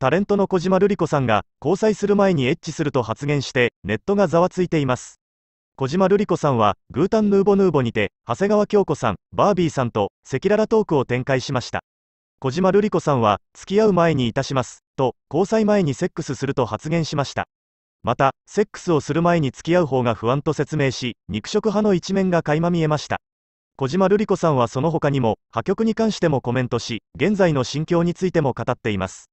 タレントの小島瑠璃子さんが交際する前にエッチすると発言してネットがざわついています小島瑠璃子さんはグータンヌーボヌーボにて長谷川京子さんバービーさんと赤裸々トークを展開しました小島瑠璃子さんは付き合う前にいたしますと交際前にセックスすると発言しましたまたセックスをする前に付き合う方が不安と説明し肉食派の一面が垣間見えました小島瑠璃子さんはその他にも破局に関してもコメントし現在の心境についても語っています